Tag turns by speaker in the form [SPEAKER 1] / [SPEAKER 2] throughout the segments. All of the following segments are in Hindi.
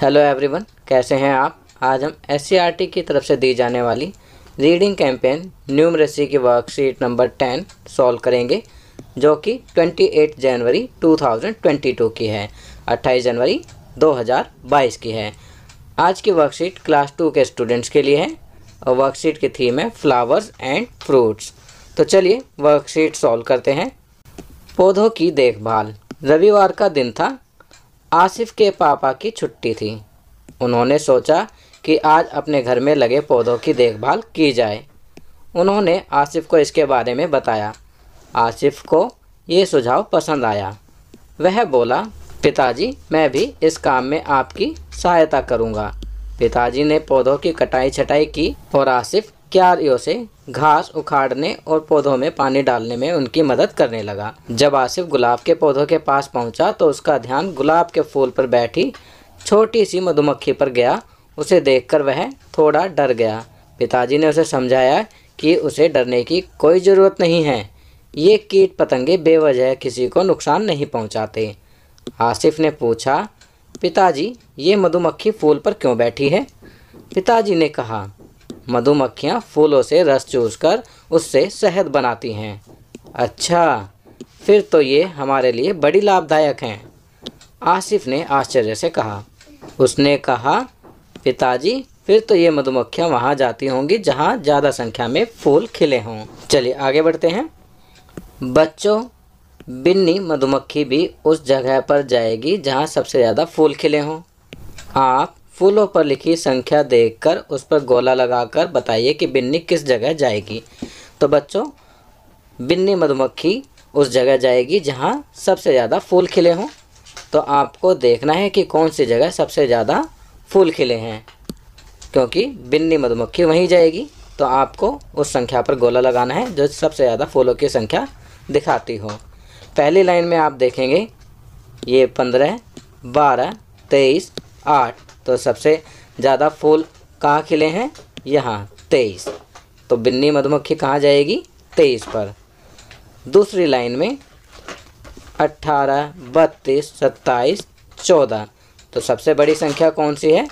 [SPEAKER 1] हेलो एवरीवन कैसे हैं आप आज हम एस e की तरफ से दी जाने वाली रीडिंग कैंपेन न्यूमरेसी की वर्कशीट नंबर टेन सॉल्व करेंगे जो कि 28 जनवरी 2022 की है 28 जनवरी 2022 की है आज की वर्कशीट क्लास टू के स्टूडेंट्स के लिए है और वर्कशीट की थीम है फ्लावर्स एंड फ्रूट्स तो चलिए वर्कशीट सॉल्व करते हैं पौधों की देखभाल रविवार का दिन था आसिफ के पापा की छुट्टी थी उन्होंने सोचा कि आज अपने घर में लगे पौधों की देखभाल की जाए उन्होंने आसिफ को इसके बारे में बताया आसिफ को ये सुझाव पसंद आया वह बोला पिताजी मैं भी इस काम में आपकी सहायता करूंगा। पिताजी ने पौधों की कटाई छटाई की और आसिफ क्यारियों से घास उखाड़ने और पौधों में पानी डालने में उनकी मदद करने लगा जब आसिफ गुलाब के पौधों के पास पहुंचा तो उसका ध्यान गुलाब के फूल पर बैठी छोटी सी मधुमक्खी पर गया उसे देखकर वह थोड़ा डर गया पिताजी ने उसे समझाया कि उसे डरने की कोई ज़रूरत नहीं है ये कीट पतंगे बेवजह किसी को नुकसान नहीं पहुँचाते आसिफ ने पूछा पिताजी ये मधुमक्खी फूल पर क्यों बैठी है पिताजी ने कहा मधुमक्खियाँ फूलों से रस चूसकर उससे शहद बनाती हैं अच्छा फिर तो ये हमारे लिए बड़ी लाभदायक हैं आसिफ ने आश्चर्य से कहा उसने कहा पिताजी फिर तो ये मधुमक्खियाँ वहाँ जाती होंगी जहाँ ज़्यादा संख्या में फूल खिले हों चलिए आगे बढ़ते हैं बच्चों बिन्नी मधुमक्खी भी उस जगह पर जाएगी जहाँ सबसे ज़्यादा फूल खिले हों आप फूलों पर लिखी संख्या देखकर उस पर गोला लगाकर बताइए कि बिन्नी किस जगह जाएगी तो बच्चों बिन्नी मधुमक्खी उस जगह जाएगी जहाँ सबसे ज़्यादा फूल खिले हों तो आपको देखना है कि कौन सी जगह सबसे ज़्यादा फूल खिले हैं क्योंकि बिन्नी मधुमक्खी वहीं जाएगी तो आपको उस संख्या पर गोला लगाना है जो सबसे ज़्यादा फूलों की संख्या दिखाती हो पहली लाइन में आप देखेंगे ये पंद्रह बारह तेईस आठ तो सबसे ज़्यादा फूल कहाँ खिले हैं यहाँ तेईस तो बिन्नी मधुमक्खी कहाँ जाएगी तेईस पर दूसरी लाइन में अट्ठारह बत्तीस सत्ताईस चौदह तो सबसे बड़ी संख्या कौन सी है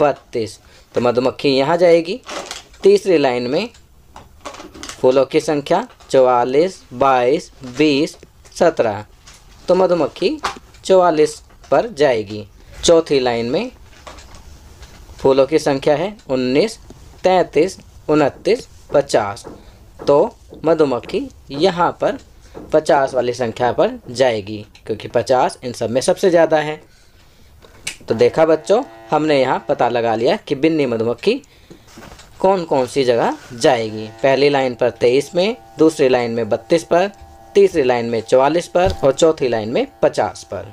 [SPEAKER 1] बत्तीस तो मधुमक्खी यहाँ जाएगी तीसरी लाइन में फूलों की संख्या चौवालीस बाईस बीस सत्रह तो मधुमक्खी चवालीस पर जाएगी चौथी लाइन में फूलों की संख्या है उन्नीस तैंतीस उनतीस पचास तो मधुमक्खी यहाँ पर पचास वाली संख्या पर जाएगी क्योंकि पचास इन सब में सबसे ज़्यादा है तो देखा बच्चों हमने यहाँ पता लगा लिया कि बिन्नी मधुमक्खी कौन कौन सी जगह जाएगी पहली लाइन पर तेईस में दूसरी लाइन में बत्तीस पर तीसरी लाइन में चौवालीस पर और चौथी लाइन में पचास पर